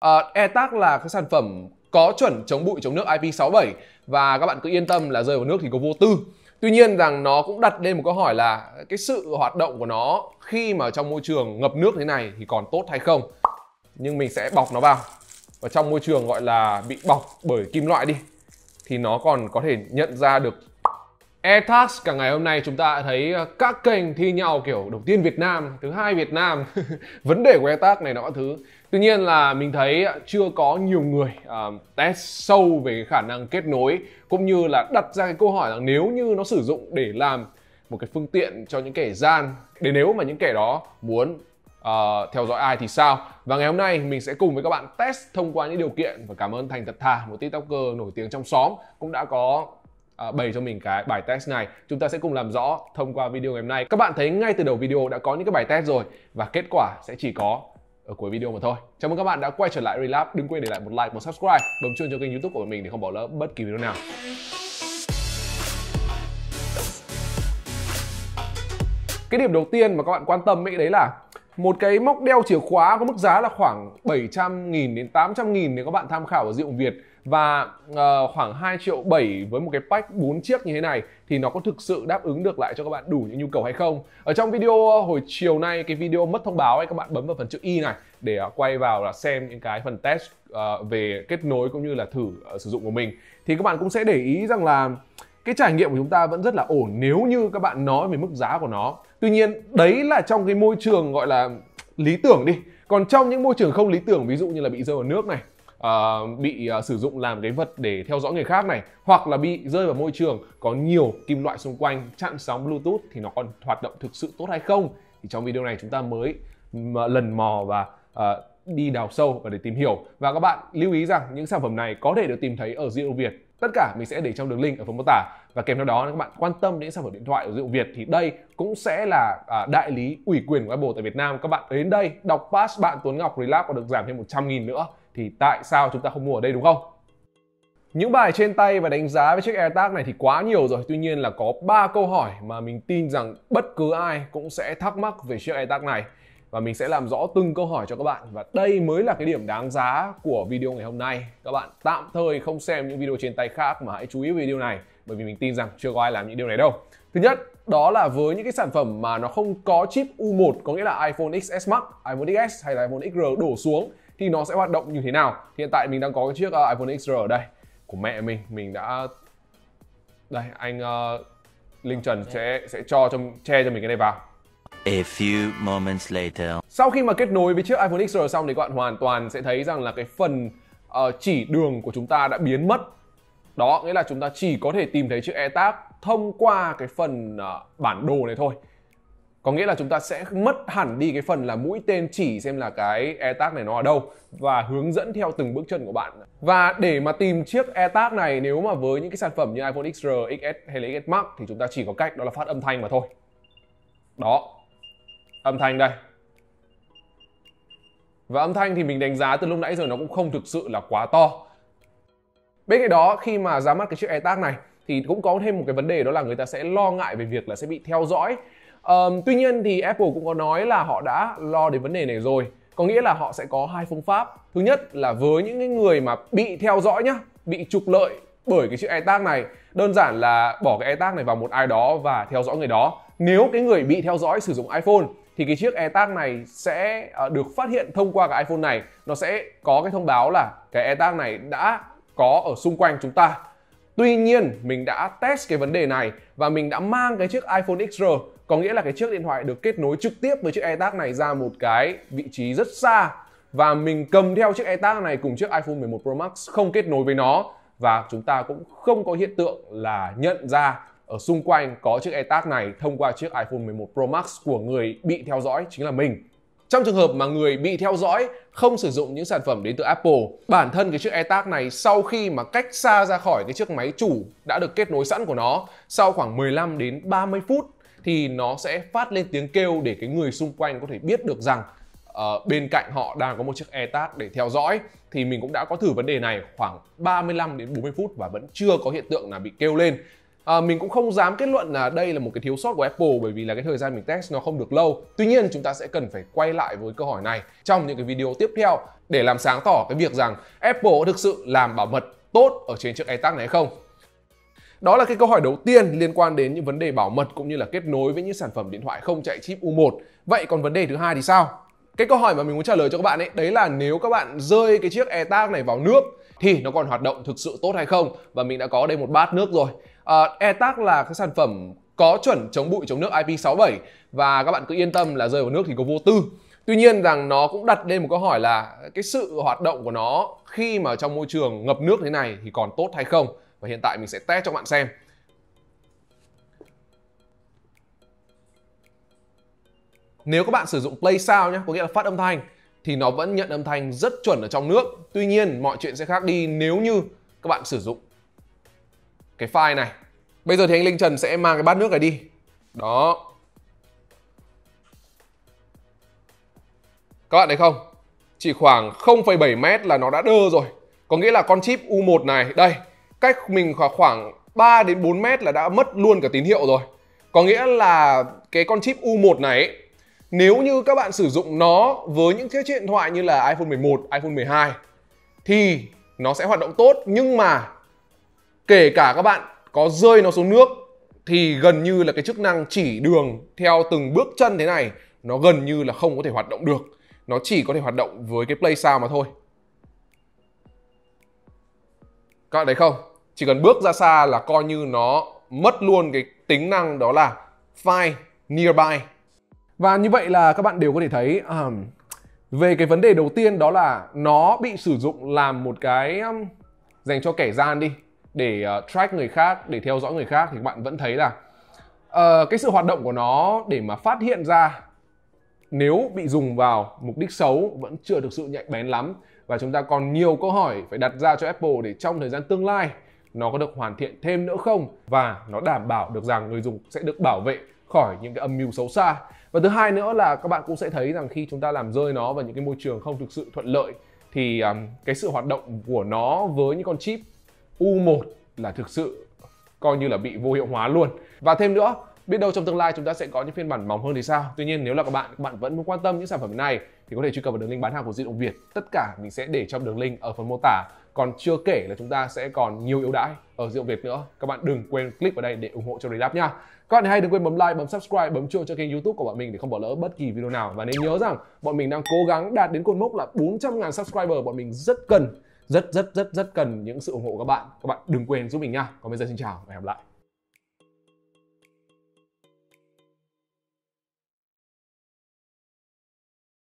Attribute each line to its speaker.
Speaker 1: À, ờ, ETAC là cái sản phẩm có chuẩn chống bụi chống nước IP67 và các bạn cứ yên tâm là rơi vào nước thì có vô tư. Tuy nhiên rằng nó cũng đặt lên một câu hỏi là cái sự hoạt động của nó khi mà trong môi trường ngập nước thế này thì còn tốt hay không. Nhưng mình sẽ bọc nó vào và trong môi trường gọi là bị bọc bởi kim loại đi thì nó còn có thể nhận ra được AirTags cả ngày hôm nay chúng ta thấy ờ, các kênh thi nhau kiểu đầu tiên Việt Nam, thứ hai Việt Nam. Vấn đề của AirTag này nọ thứ. Tuy nhiên là mình thấy ờ, chưa có nhiều người ờ, test sâu về khả năng kết nối cũng như là đặt ra cái câu hỏi là nếu như nó sử dụng để làm một cái phương tiện cho những kẻ gian để nếu mà những kẻ đó muốn uh, theo dõi ai thì sao và ngày hôm nay mình sẽ cùng với các bạn test thông qua những điều kiện và cảm ơn thành thật thà một tiktoker nổi tiếng trong xóm cũng đã có À, bày cho mình cái bài test này chúng ta sẽ cùng làm rõ thông qua video ngày hôm nay các bạn thấy ngay từ đầu video đã có những cái bài test rồi và kết quả sẽ chỉ có ở cuối video mà thôi chào mừng các bạn đã quay trở lại relap đừng quên để lại một like một subscribe bấm chuông cho kênh youtube của mình để không bỏ lỡ bất kỳ video nào cái điểm đầu tiên mà các bạn quan tâm ấy đấy là một cái móc đeo chìa khóa có mức giá là khoảng 700 nghìn đến 800 nghìn nếu các bạn tham khảo ở rượu Việt và uh, khoảng 2 triệu 7 với một cái pack 4 chiếc như thế này thì nó có thực sự đáp ứng được lại cho các bạn đủ những nhu cầu hay không ở trong video hồi chiều nay cái video mất thông báo ấy các bạn bấm vào phần chữ y này để uh, quay vào là xem những cái phần test uh, về kết nối cũng như là thử uh, sử dụng của mình thì các bạn cũng sẽ để ý rằng là cái trải nghiệm của chúng ta vẫn rất là ổn nếu như các bạn nói về mức giá của nó tuy nhiên đấy là trong cái môi trường gọi là lý tưởng đi còn trong những môi trường không lý tưởng ví dụ như là bị rơi vào nước này uh, bị uh, sử dụng làm cái vật để theo dõi người khác này hoặc là bị rơi vào môi trường có nhiều kim loại xung quanh chặn sóng bluetooth thì nó còn hoạt động thực sự tốt hay không thì trong video này chúng ta mới lần mò và uh, đi đào sâu và để tìm hiểu và các bạn lưu ý rằng những sản phẩm này có thể được tìm thấy ở riêng Việt tất cả mình sẽ để trong đường link ở phần mô tả và kèm theo đó nếu các bạn quan tâm đến sản phẩm điện thoại của Dụ Việt thì đây cũng sẽ là à, đại lý ủy quyền của Apple tại Việt Nam các bạn đến đây đọc pass bạn Tuấn Ngọc Relab còn được giảm thêm 100 nghìn nữa thì tại sao chúng ta không mua ở đây đúng không những bài trên tay và đánh giá về chiếc AirTag này thì quá nhiều rồi Tuy nhiên là có 3 câu hỏi mà mình tin rằng bất cứ ai cũng sẽ thắc mắc về chiếc AirTag này và mình sẽ làm rõ từng câu hỏi cho các bạn và đây mới là cái điểm đáng giá của video ngày hôm nay. Các bạn tạm thời không xem những video trên tay khác mà hãy chú ý video này bởi vì mình tin rằng chưa có ai làm những điều này đâu. Thứ nhất, đó là với những cái sản phẩm mà nó không có chip U1 có nghĩa là iPhone XS Max, iPhone XS hay là iPhone XR đổ xuống thì nó sẽ hoạt động như thế nào. Hiện tại mình đang có cái chiếc à, iPhone XR ở đây của mẹ mình, mình đã đây anh uh, Linh Trần dạ. sẽ sẽ cho trong che cho mình cái này vào A few moments later. Sau khi mà kết nối với chiếc iPhone XR xong thì các bạn hoàn toàn sẽ thấy rằng là cái phần uh, chỉ đường của chúng ta đã biến mất. Đó, nghĩa là chúng ta chỉ có thể tìm thấy chiếc AirTag thông qua cái phần uh, bản đồ này thôi. Có nghĩa là chúng ta sẽ mất hẳn đi cái phần là mũi tên chỉ xem là cái AirTag này nó ở đâu và hướng dẫn theo từng bước chân của bạn. Và để mà tìm chiếc AirTag này nếu mà với những cái sản phẩm như iPhone XR, XS hay là XS Max thì chúng ta chỉ có cách đó là phát âm thanh mà thôi. Đó, âm thanh đây và âm thanh thì mình đánh giá từ lúc nãy giờ nó cũng không thực sự là quá to bên cạnh đó khi mà ra mắt cái chiếc AirTag này thì cũng có thêm một cái vấn đề đó là người ta sẽ lo ngại về việc là sẽ bị theo dõi um, tuy nhiên thì Apple cũng có nói là họ đã lo đến vấn đề này rồi có nghĩa là họ sẽ có hai phương pháp thứ nhất là với những cái người mà bị theo dõi nhá bị trục lợi bởi cái chữ AirTag này đơn giản là bỏ cái AirTag này vào một ai đó và theo dõi người đó nếu cái người bị theo dõi sử dụng iPhone thì cái chiếc e AirTag này sẽ ờ, được phát hiện thông qua cái iPhone này nó sẽ có cái thông báo là cái e AirTag này đã có ở xung quanh chúng ta Tuy nhiên mình đã test cái vấn đề này và mình đã mang cái chiếc iPhone XR có nghĩa là cái chiếc điện thoại được kết nối trực tiếp với chiếc e AirTag này ra một cái vị trí rất xa và mình cầm theo chiếc AirTag này cùng chiếc iPhone 11 Pro Max không kết nối với nó và chúng ta cũng không có hiện tượng là nhận ra ở xung quanh có chiếc AirTag này thông qua chiếc iPhone 11 Pro Max của người bị theo dõi chính là mình. Trong trường hợp mà người bị theo dõi không sử dụng những sản phẩm đến từ Apple, bản thân cái chiếc AirTag này sau khi mà cách xa ra khỏi cái chiếc máy chủ đã được kết nối sẵn của nó, sau khoảng 15 đến 30 phút thì nó sẽ phát lên tiếng kêu để cái người xung quanh có thể biết được rằng uh, bên cạnh họ đang có một chiếc AirTag để theo dõi thì mình cũng đã có thử vấn đề này khoảng 35 đến 40 phút và vẫn chưa có hiện tượng là bị kêu lên à, mình cũng không dám kết luận là đây là một cái thiếu sót của Apple bởi vì là cái thời gian mình test nó không được lâu. Tuy nhiên chúng ta sẽ cần phải quay lại với câu hỏi này trong những cái video tiếp theo để làm sáng tỏ cái việc rằng Apple thực sự làm bảo mật tốt ở trên chiếc iTag này hay không. Đó là cái câu hỏi đầu tiên liên quan đến những vấn đề bảo mật cũng như là kết nối với những sản phẩm điện thoại không chạy chip U1. Vậy còn vấn đề thứ hai thì sao? Cái câu hỏi mà mình muốn trả lời cho các bạn ấy đấy là nếu các bạn rơi cái chiếc AirTag này vào nước thì nó còn hoạt động thực sự tốt hay không? Và mình đã có đây một bát nước rồi uh, ờ, e-tag là cái sản phẩm có chuẩn chống bụi chống nước IP67 và các bạn cứ yên tâm là rơi vào nước thì có vô tư. Tuy nhiên rằng nó cũng đặt lên một câu hỏi là cái sự hoạt động của nó khi mà trong môi trường ngập nước thế này thì còn tốt hay không? Và hiện tại mình sẽ test cho các bạn xem. Nếu các bạn sử dụng play sound nhé, có nghĩa là phát âm thanh thì nó vẫn nhận âm thanh rất chuẩn ở trong nước. Tuy nhiên mọi chuyện sẽ khác đi nếu như các bạn sử dụng cái file này bây giờ thì anh linh trần sẽ mang cái bát nước này đi đó các bạn thấy không chỉ khoảng 0,7 mét là nó đã đơ rồi có nghĩa là con chip U1 này đây cách mình khoảng 3 đến 4 mét là đã mất luôn cả tín hiệu rồi có nghĩa là cái con chip U1 này nếu như các bạn sử dụng nó với những chiếc điện thoại như là iPhone 11, iPhone 12 thì nó sẽ hoạt động tốt nhưng mà kể cả các bạn có rơi nó xuống nước thì gần như là cái chức năng chỉ đường theo từng bước chân thế này nó gần như là không có thể hoạt động được nó chỉ có thể hoạt động với cái play sound mà thôi các bạn thấy không chỉ cần bước ra xa là coi như nó mất luôn cái tính năng đó là find nearby và như vậy là các bạn đều có thể thấy um, về cái vấn đề đầu tiên đó là nó bị sử dụng làm một cái um, dành cho kẻ gian đi để uh, track người khác để theo dõi người khác thì các bạn vẫn thấy là uh, cái sự hoạt động của nó để mà phát hiện ra nếu bị dùng vào mục đích xấu vẫn chưa thực sự nhạy bén lắm và chúng ta còn nhiều câu hỏi phải đặt ra cho Apple để trong thời gian tương lai nó có được hoàn thiện thêm nữa không và nó đảm bảo được rằng người dùng sẽ được bảo vệ khỏi những cái âm mưu xấu xa và thứ hai nữa là các bạn cũng sẽ thấy rằng khi chúng ta làm rơi nó vào những cái môi trường không thực sự thuận lợi thì um, cái sự hoạt động của nó với những con chip U1 là thực sự coi như là bị vô hiệu hóa luôn. Và thêm nữa, biết đâu trong tương lai chúng ta sẽ có những phiên bản mỏng hơn thì sao. Tuy nhiên nếu là các bạn các bạn vẫn muốn quan tâm những sản phẩm này thì có thể truy cập vào đường link bán hàng của Di động Việt. Tất cả mình sẽ để trong đường link ở phần mô tả. Còn chưa kể là chúng ta sẽ còn nhiều ưu đãi ở Di động Việt nữa. Các bạn đừng quên click vào đây để ủng hộ cho Redap nha. Các bạn hãy đừng quên bấm like, bấm subscribe, bấm chuông cho kênh YouTube của bọn mình để không bỏ lỡ bất kỳ video nào. Và nên nhớ rằng bọn mình đang cố gắng đạt đến cột mốc là 400.000 subscriber, bọn mình rất cần rất rất rất rất cần những sự ủng hộ của các bạn các bạn đừng quên giúp mình nha còn bây giờ xin chào và hẹn gặp lại